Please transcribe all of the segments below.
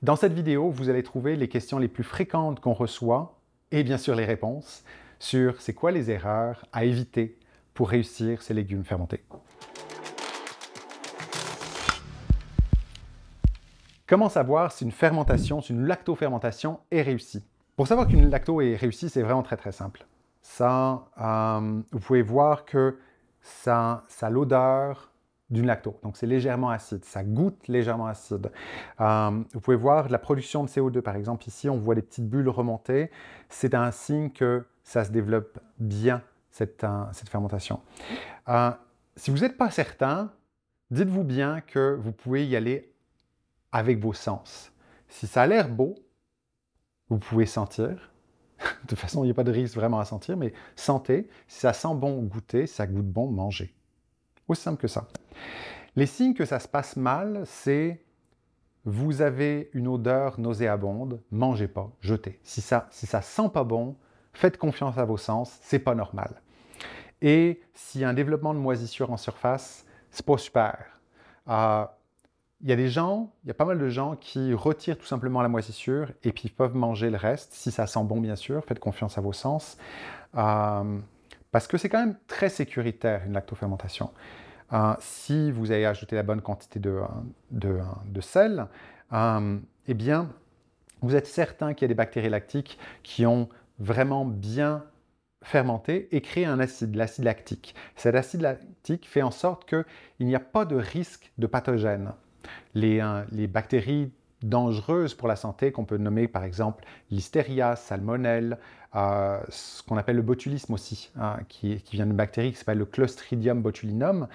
Dans cette vidéo, vous allez trouver les questions les plus fréquentes qu'on reçoit et bien sûr les réponses sur c'est quoi les erreurs à éviter pour réussir ces légumes fermentés. Comment savoir si une fermentation, si une lactofermentation est réussie Pour savoir qu'une lacto est réussie, c'est vraiment très très simple. Ça, euh, vous pouvez voir que ça, ça a l'odeur, d'une lacto. Donc, c'est légèrement acide. Ça goûte légèrement acide. Euh, vous pouvez voir la production de CO2, par exemple. Ici, on voit des petites bulles remonter. C'est un signe que ça se développe bien, cette, euh, fermentation. Euh, si vous n'êtes pas certain, dites-vous bien que vous pouvez y aller avec vos sens. Si ça a l'air beau, vous pouvez sentir. De toute façon, il n'y a pas de risque vraiment à sentir, mais sentez. Si ça sent bon, goûtez. Si ça goûte bon, mangez. Aussi simple que ça. Les signes que ça se passe mal, c'est vous avez une odeur nauséabonde, mangez pas, jetez. Si ça, si sent pas bon, faites confiance à vos sens, c'est pas normal. Et s'il y a un développement de moisissure en surface, c'est pas super. Euh, il y a des gens, il y a pas mal de gens qui retirent tout simplement la moisissure et puis peuvent manger le reste, si ça sent bon bien sûr, faites confiance à vos sens. Euh, parce que c'est quand même très sécuritaire une lactofermentation. Hein, si vous avez ajouté la bonne quantité de, hein, hein, sel, eh bien, vous êtes certain qu'il y a des bactéries lactiques qui ont vraiment bien fermenté et créé un acide, l'acide lactique. Cet acide lactique fait en sorte qu'il n'y a pas de risque de pathogène. les bactéries dangereuses pour la santé qu'on peut nommer par exemple l'hystéria, salmonelle, euh, ce qu'on appelle le botulisme aussi, hein, qui, vient d'une bactérie qui s'appelle le Clostridium botulinum.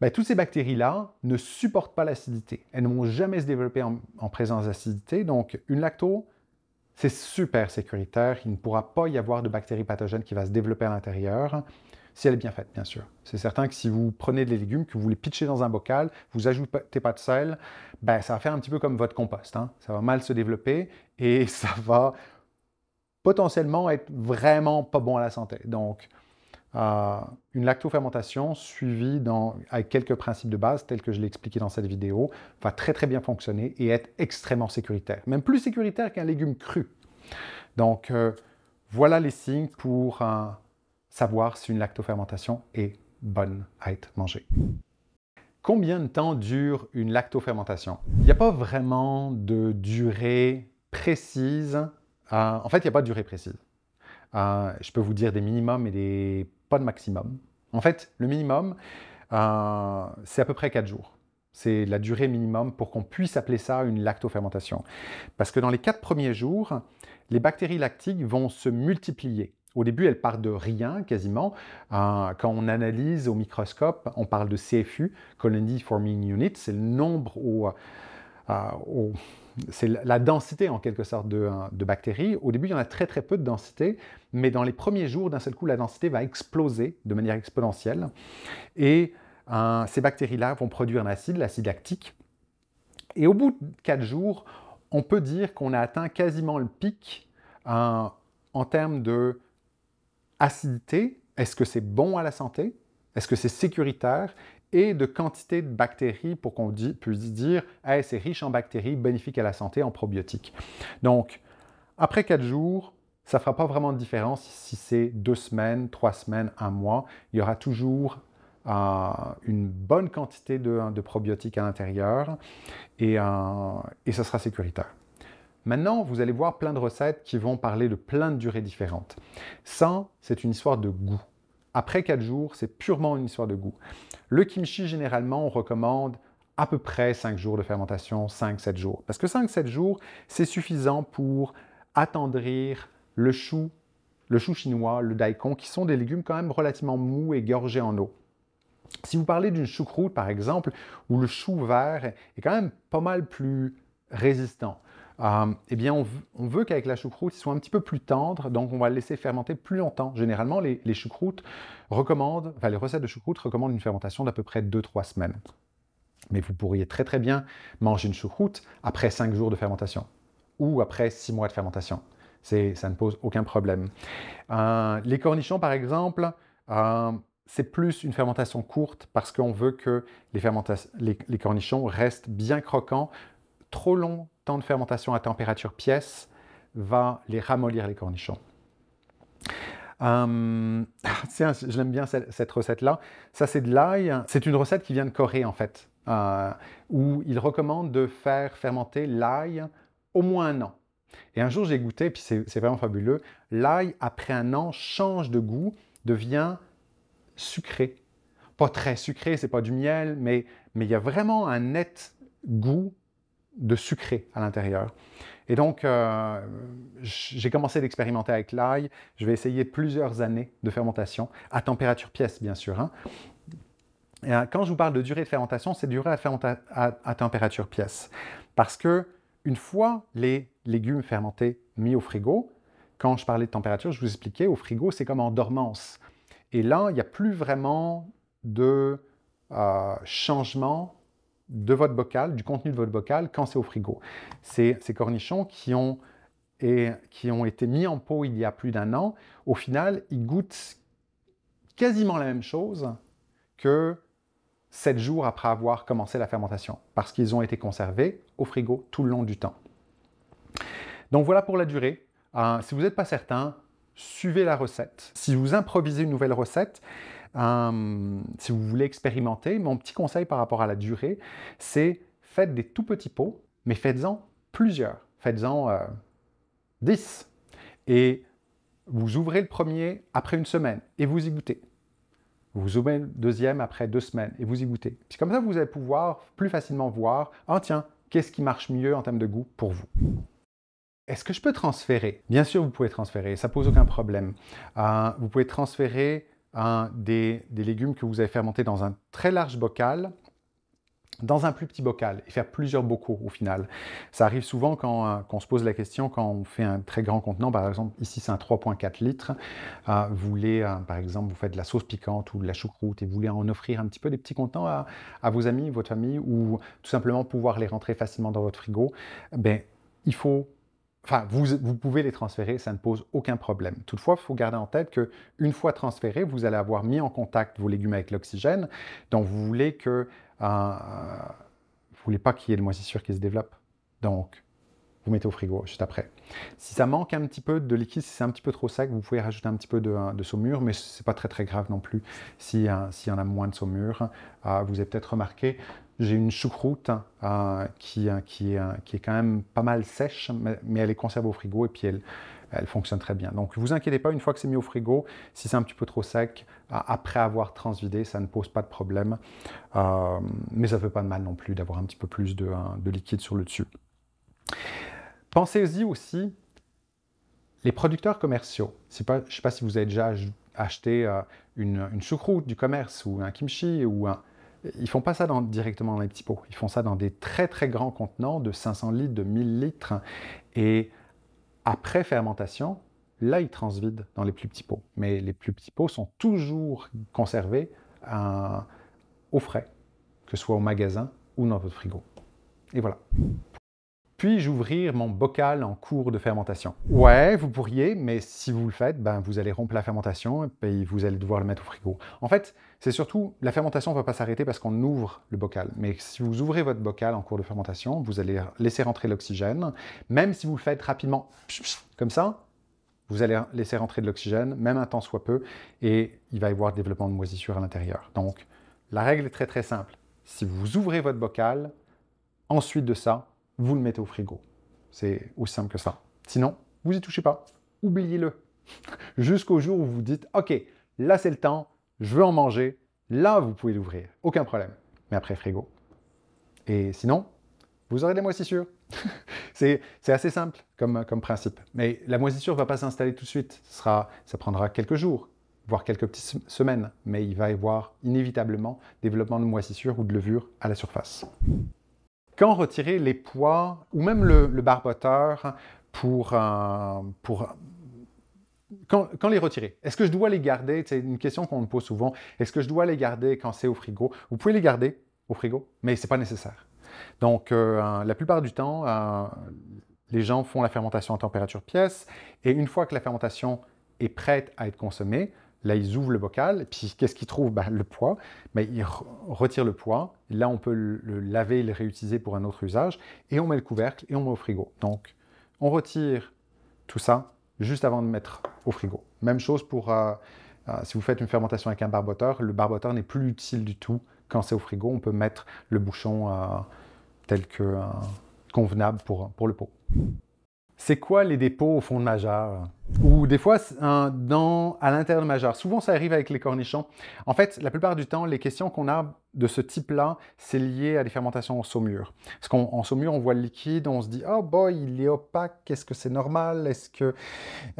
Ben, toutes ces bactéries-là ne supportent pas l'acidité. Elles ne vont jamais se développer en, présence d'acidité. Donc, une lacto, c'est super sécuritaire. Il ne pourra pas y avoir de bactéries pathogènes qui va se développer à l'intérieur si elle est bien faite, bien sûr. C'est certain que si vous prenez des légumes, que vous les pitchez dans un bocal, vous ajoutez pas de sel, ben, ça va faire un petit peu comme votre compost. Hein. Ça va mal se développer et ça va potentiellement être vraiment pas bon à la santé. Donc, euh, une lactofermentation suivie dans, avec quelques principes de base, tels que je l'ai expliqué dans cette vidéo, va très très bien fonctionner et être extrêmement sécuritaire. Même plus sécuritaire qu'un légume cru. Donc, euh, voilà les signes pour un savoir si une lactofermentation est bonne à être mangée. Combien de temps dure une lactofermentation Il n'y a pas vraiment de durée précise. Euh, en fait, il n'y a pas de durée précise. Euh, je peux vous dire des minimums et des pas de maximum. En fait, le minimum, euh, c'est à peu près 4 jours. C'est la durée minimum pour qu'on puisse appeler ça une lactofermentation. Parce que dans les 4 premiers jours, les bactéries lactiques vont se multiplier. Au début, elle part de rien quasiment. Euh, quand on analyse au microscope, on parle de CFU, Colony Forming Unit, c'est le nombre ou euh, euh, c'est la densité en quelque sorte de, bactéries. Au début, il y en a très très peu de densité, mais dans les premiers jours, d'un seul coup, la densité va exploser de manière exponentielle. Et ces bactéries-là vont produire un acide, l'acide lactique. Et au bout de 4 jours, on peut dire qu'on a atteint quasiment le pic en termes de acidité, est-ce que c'est bon à la santé? Est-ce que c'est sécuritaire? Et de quantité de bactéries pour qu'on puisse dire c'est riche en bactéries, bénéfique à la santé, en probiotiques. Donc, après quatre jours, ça ne fera pas vraiment de différence si c'est deux semaines, trois semaines, un mois. Il y aura toujours euh, une bonne quantité de, probiotiques à l'intérieur et, euh, ça et sera sécuritaire. Maintenant, vous allez voir plein de recettes qui vont parler de plein de durées différentes. 100, c'est une histoire de goût. Après 4 jours, c'est purement une histoire de goût. Le kimchi, généralement, on recommande à peu près 5 jours de fermentation, 5-7 jours. Parce que 5-7 jours, c'est suffisant pour attendrir le chou, le chou chinois, le daikon, qui sont des légumes quand même relativement mous et gorgés en eau. Si vous parlez d'une choucroute, par exemple, où le chou vert est quand même pas mal plus résistant, euh, eh bien, on, veut qu'avec la choucroute, il soit un petit peu plus tendre donc on va le laisser fermenter plus longtemps. Généralement, les, choucroutes recommandent, les recettes de choucroute recommandent une fermentation d'à peu près 2-3 semaines. Mais vous pourriez très très bien manger une choucroute après 5 jours de fermentation ou après 6 mois de fermentation. Ça ne pose aucun problème. Euh, les cornichons, par exemple, euh, c'est plus une fermentation courte parce qu'on veut que les, les cornichons restent bien croquants. Trop long temps de fermentation à température pièce va les ramollir les cornichons. Hum, tiens, je j'aime bien cette, recette-là. Ça, c'est de l'ail. C'est une recette qui vient de Corée, en fait, euh, où ils recommandent de faire fermenter l'ail au moins un an. Et un jour, j'ai goûté, puis c'est vraiment fabuleux. L'ail, après un an, change de goût, devient sucré. Pas très sucré, c'est pas du miel, mais il y a vraiment un net goût de sucré à l'intérieur. Et donc, euh, j'ai commencé d'expérimenter avec l'ail. Je vais essayer plusieurs années de fermentation, à température pièce, bien sûr. Hein. Et, euh, quand je vous parle de durée de fermentation, c'est durée à, température pièce. Parce que une fois les légumes fermentés mis au frigo, quand je parlais de température, je vous expliquais, au frigo, c'est comme en dormance. Et là, il n'y a plus vraiment de euh, changement de votre bocal, du contenu de votre bocal, quand c'est au frigo. Ces, cornichons qui ont, et, qui ont été mis en pot il y a plus d'un an, au final, ils goûtent quasiment la même chose que 7 jours après avoir commencé la fermentation, parce qu'ils ont été conservés au frigo tout le long du temps. Donc voilà pour la durée. Euh, si vous n'êtes pas certain, suivez la recette. Si vous improvisez une nouvelle recette, Hum, si vous voulez expérimenter, mon petit conseil par rapport à la durée, c'est faites des tout petits pots, mais faites-en plusieurs. Faites-en 10. Euh, et vous ouvrez le premier après une semaine et vous y goûtez. Vous ouvrez le deuxième après deux semaines et vous y goûtez. Puis comme ça, vous allez pouvoir plus facilement voir, ah tiens, qu'est-ce qui marche mieux en termes de goût pour vous. Est-ce que je peux transférer Bien sûr, vous pouvez transférer, ça pose aucun problème. Euh, vous pouvez transférer des, légumes que vous avez fermentés dans un très large bocal dans un plus petit bocal et faire plusieurs bocaux au final. Ça arrive souvent quand, euh, on se pose la question, quand on fait un très grand contenant, par exemple ici c'est un 3.4 litres, euh, vous voulez, euh, par exemple, vous faites de la sauce piquante ou de la choucroute et vous voulez en offrir un petit peu des petits contenants à, vos amis, votre famille ou tout simplement pouvoir les rentrer facilement dans votre frigo, ben, il faut Enfin, vous, pouvez les transférer, ça ne pose aucun problème. Toutefois, il faut garder en tête que une fois transférés, vous allez avoir mis en contact vos légumes avec l'oxygène, donc vous voulez que euh, vous voulez pas qu'il y ait de moisissure qui se développe. Donc, vous mettez au frigo juste après. Si ça manque un petit peu de liquide, si c'est un petit peu trop sec, vous pouvez rajouter un petit peu de, euh, saumure, mais c'est pas très très grave non plus. Euh, s'il si, y en a moins de saumure, vous avez peut-être remarqué j'ai une choucroute hein, euh, qui, euh, qui, euh, qui, est quand même pas mal sèche, mais, elle est conserve au frigo et puis elle, elle fonctionne très bien. Donc vous inquiétez pas, une fois que c'est mis au frigo, si c'est un petit peu trop sec, après avoir transvidé, ça ne pose pas de problème. mais ça ne fait pas de mal non plus d'avoir un petit peu plus de, liquide sur le dessus. Pensez-y aussi, les producteurs commerciaux. Pas, je ne sais pas si vous avez déjà acheté une, une choucroute du commerce ou un kimchi ou un, ils font pas ça directement dans les petits pots. Ils font ça dans des très très grands contenants de 500 litres, de 1000 litres. Et après fermentation, là, ils transvident dans les plus petits pots. Mais les plus petits pots sont toujours conservés euh, au frais, que ce soit au magasin ou dans votre frigo. Et voilà. Puis-je ouvrir mon bocal en cours de fermentation Ouais, vous pourriez, mais si vous le faites, ben, vous allez rompre la fermentation et vous allez devoir le mettre au frigo. En fait, c'est surtout, la fermentation ne va pas s'arrêter parce qu'on ouvre le bocal. Mais si vous ouvrez votre bocal en cours de fermentation, vous allez laisser rentrer l'oxygène. Même si vous le faites rapidement, comme ça, vous allez laisser rentrer de l'oxygène, même un temps soit peu, et il va y avoir développement de moisissure à l'intérieur. Donc, la règle est très très simple. Si vous ouvrez votre bocal, ensuite de ça, vous le mettez au frigo. C'est aussi simple que ça. Sinon, vous y touchez pas. Oubliez-le. Jusqu'au jour où vous dites, OK, là c'est le temps, je veux en manger, là vous pouvez l'ouvrir, aucun problème. Mais après frigo. Et sinon, vous aurez des moisissures. c'est assez simple comme, principe. Mais la moisissure ne va pas s'installer tout de suite. ça prendra quelques jours, voire quelques petites semaines. Mais il va y avoir inévitablement développement de moisissures ou de levures à la surface. Quand retirer les poids ou même le, barboteur pour, euh, quand, les retirer? Est-ce que je dois les garder? C'est une question qu'on me pose souvent. Est-ce que je dois les garder quand c'est au frigo? Vous pouvez les garder au frigo, mais ce n'est pas nécessaire. Donc, euh, la plupart du temps, euh, les gens font la fermentation à température pièce et une fois que la fermentation est prête à être consommée, Là, ils ouvrent le bocal, puis qu'est-ce qu'ils trouvent ben, Le poids. mais ben, ils retirent le poids. Là, on peut le laver et le réutiliser pour un autre usage. Et on met le couvercle et on met au frigo. Donc, on retire tout ça juste avant de mettre au frigo. Même chose pour euh, euh, si vous faites une fermentation avec un barboteur, le barboteur n'est plus utile du tout quand c'est au frigo. On peut mettre le bouchon euh, tel que convenable pour, pour le pot c'est quoi les dépôts au fond de majeur? Ou des fois, dans, à l'intérieur de majeur. Souvent, ça arrive avec les cornichons. En fait, la plupart du temps, les questions qu'on a de ce type-là, c'est lié à des fermentations en saumure. Parce qu'en saumure, on voit le liquide, on se dit « Oh boy, il est opaque, est-ce que c'est normal? Est-ce que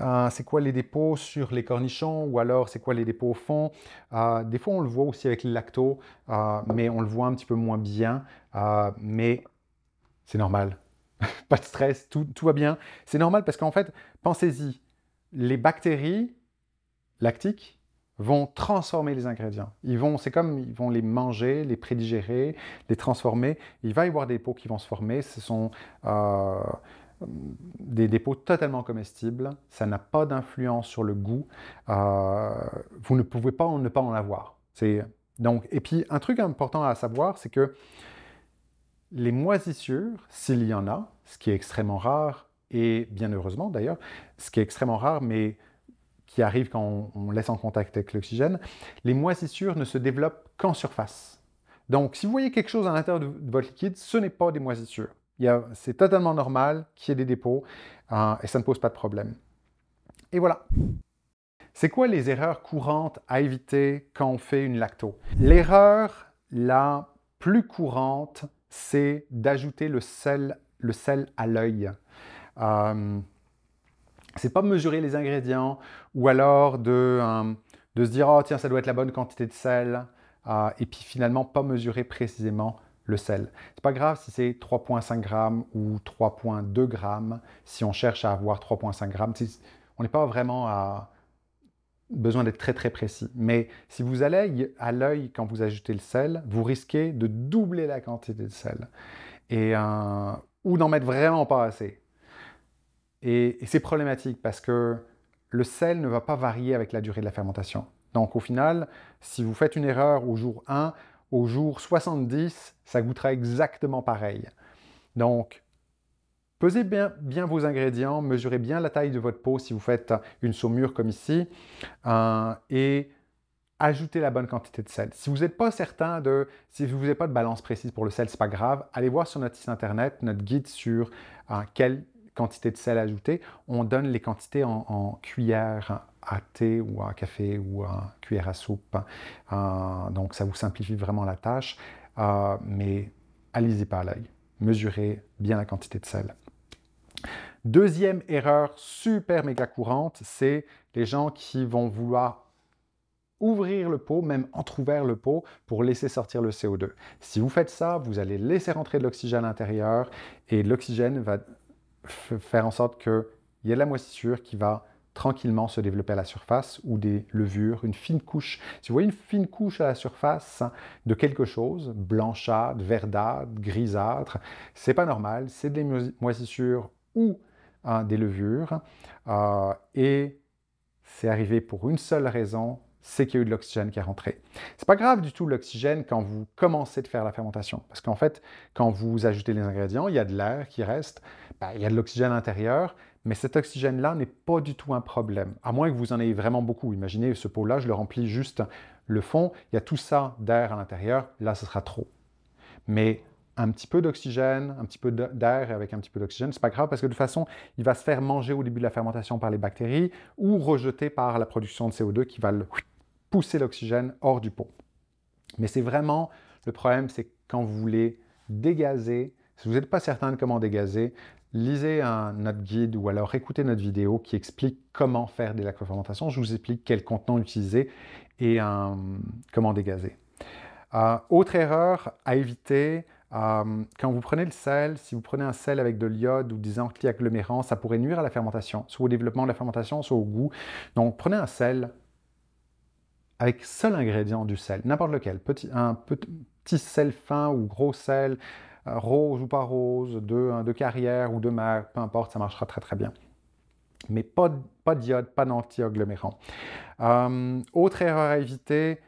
euh, c'est quoi les dépôts sur les cornichons? Ou alors, c'est quoi les dépôts au fond? Euh, des fois, on le voit aussi avec les lactos, euh, mais on le voit un petit peu moins bien. mais c'est normal, pas de stress, tout, va bien. C'est normal parce qu'en fait, pensez-y, les bactéries lactiques vont transformer les ingrédients. Ils vont, c'est comme ils vont les manger, les prédigérer, les transformer. Il va y avoir des pots qui vont se former. Ce sont euh, des, dépôts totalement comestibles. Ça n'a pas d'influence sur le goût. Euh, vous ne pouvez pas ne pas en avoir. C'est donc. Et puis un truc important à savoir, c'est que les moisissures, s'il y en a, ce qui est extrêmement rare, et bien heureusement d'ailleurs, ce qui est extrêmement rare, mais qui arrive quand on, laisse en contact avec l'oxygène, les moisissures ne se développent qu'en surface. Donc, si vous voyez quelque chose à l'intérieur de, votre liquide, ce n'est pas des moisissures. C'est totalement normal qu'il y ait des dépôts hein, et ça ne pose pas de problème. Et voilà. C'est quoi les erreurs courantes à éviter quand on fait une lacto L'erreur la plus courante, c'est d'ajouter le sel, le sel à l'œil. Euh, c'est pas mesurer les ingrédients ou alors de, euh, de, se dire oh tiens ça doit être la bonne quantité de sel euh, et puis finalement pas mesurer précisément le sel. C'est pas grave si c'est 3.5 grammes ou 3.2 grammes si on cherche à avoir 3.5 grammes. On n'est pas vraiment à besoin d'être très très précis. Mais si vous allez à l'œil quand vous ajoutez le sel, vous risquez de doubler la quantité de sel. Et, euh, ou d'en mettre vraiment pas assez. Et, et c'est problématique parce que le sel ne va pas varier avec la durée de la fermentation. Donc au final, si vous faites une erreur au jour 1, au jour 70, ça goûtera exactement pareil. Donc Pesez bien, vos ingrédients, mesurez bien la taille de votre peau si vous faites une saumure comme ici euh, et ajoutez la bonne quantité de sel. Si vous n'êtes pas certain de, si vous n'avez pas de balance précise pour le sel, n'est pas grave, allez voir sur notre site internet notre guide sur euh, quelle quantité de sel ajouter. On donne les quantités en, cuillère à thé ou à café ou à cuillère à soupe. Euh, donc ça vous simplifie vraiment la tâche, mais allez-y par l'œil mesurez bien la quantité de sel. Deuxième erreur super méga courante, c'est les gens qui vont vouloir ouvrir le pot, même entrouvert le pot, pour laisser sortir le CO2. Si vous faites ça, vous allez laisser rentrer de l'oxygène à l'intérieur et l'oxygène va faire en sorte qu'il y ait de la moisissure qui va tranquillement se développer à la surface ou des levures, une fine couche. Si vous voyez une fine couche à la surface de quelque chose, blanchâtre, verdâtre, grisâtre, c'est pas normal, c'est des moisissures ou Hein, des levures. Euh, et c'est arrivé pour une seule raison, c'est qu'il y a eu de l'oxygène qui est rentré. C'est pas grave du tout l'oxygène quand vous commencez de faire la fermentation, parce qu'en fait, quand vous ajoutez les ingrédients, il y a de l'air qui reste, ben, il y a de l'oxygène à l'intérieur, mais cet oxygène-là n'est pas du tout un problème, à moins que vous en ayez vraiment beaucoup. Imaginez ce pot-là, je le remplis juste le fond, il y a tout ça d'air à l'intérieur, là ce sera trop. Mais un petit peu d'oxygène, un petit peu d'air avec un petit peu d'oxygène, c'est pas grave parce que de toute façon, il va se faire manger au début de la fermentation par les bactéries ou rejeté par la production de CO2 qui va pousser l'oxygène hors du pot. Mais c'est vraiment le problème, c'est quand vous voulez dégazer, si vous n'êtes pas certain de comment dégazer, lisez notre guide ou alors écoutez notre vidéo qui explique comment faire des fermentation. Je vous explique quel contenant utiliser et euh, comment dégazer. Euh, autre erreur à éviter, euh, quand vous prenez le sel, si vous prenez un sel avec de l'iode ou des antiagglomérants, ça pourrait nuire à la fermentation, soit au développement de la fermentation, soit au goût. Donc prenez un sel avec seul ingrédient du sel, n'importe lequel, petit, un petit sel fin ou gros sel, euh, rose ou pas rose, de, de carrière ou de mer, peu importe, ça marchera très très bien mais pas, pas d'iode, pas d'antiagglomérant. Euh, autre erreur à éviter,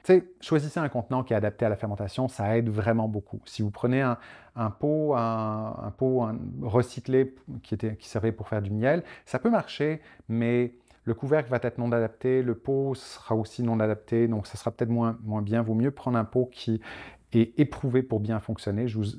choisissez un contenant qui est adapté à la fermentation, ça aide vraiment beaucoup. Si vous prenez un, pot, un, pot recyclé qui, était, qui servait pour faire du miel, ça peut marcher, mais le couvercle va être non adapté, le pot sera aussi non adapté, donc ça sera peut-être moins, moins bien. Vaut mieux prendre un pot qui est éprouvé pour bien fonctionner. Je vous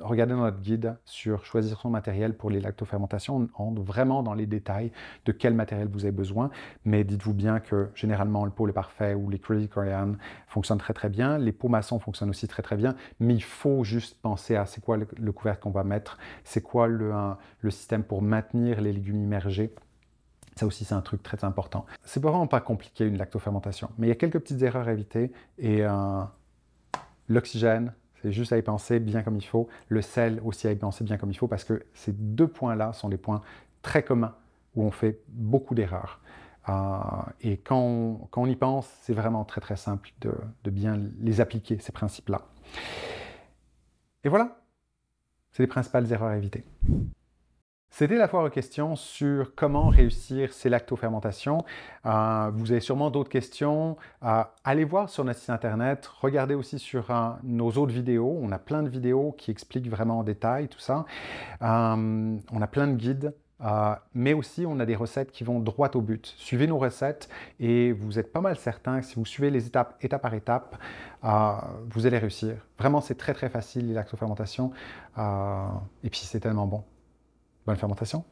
regardez dans notre guide sur choisir son matériel pour les lactofermentations, on rentre vraiment dans les détails de quel matériel vous avez besoin, mais dites-vous bien que généralement le pot est parfait ou les Crazy Korean fonctionnent très très bien, les pots maçons fonctionnent aussi très très bien, mais il faut juste penser à c'est quoi le, couvercle qu'on va mettre, c'est quoi le, système pour maintenir les légumes immergés. Ça aussi, c'est un truc très important. C'est vraiment pas compliqué une lactofermentation, mais il y a quelques petites erreurs à éviter et euh, l'oxygène, c'est juste à y penser bien comme il faut. Le sel aussi à y penser bien comme il faut parce que ces deux points-là sont des points très communs où on fait beaucoup d'erreurs. Euh, et quand on, y pense, c'est vraiment très très simple de bien les appliquer, ces principes-là. Et voilà, c'est les principales erreurs à éviter. C'était la foire aux questions sur comment réussir ces lactofermentations. Euh, vous avez sûrement d'autres questions. Euh, allez voir sur notre site internet. Regardez aussi sur euh, nos autres vidéos. On a plein de vidéos qui expliquent vraiment en détail tout ça. on a plein de guides. mais aussi, on a des recettes qui vont droit au but. Suivez nos recettes et vous êtes pas mal certain que si vous suivez les étapes étape par étape, vous allez réussir. Vraiment, c'est très très facile les lactofermentations et puis c'est tellement bon la fermentation.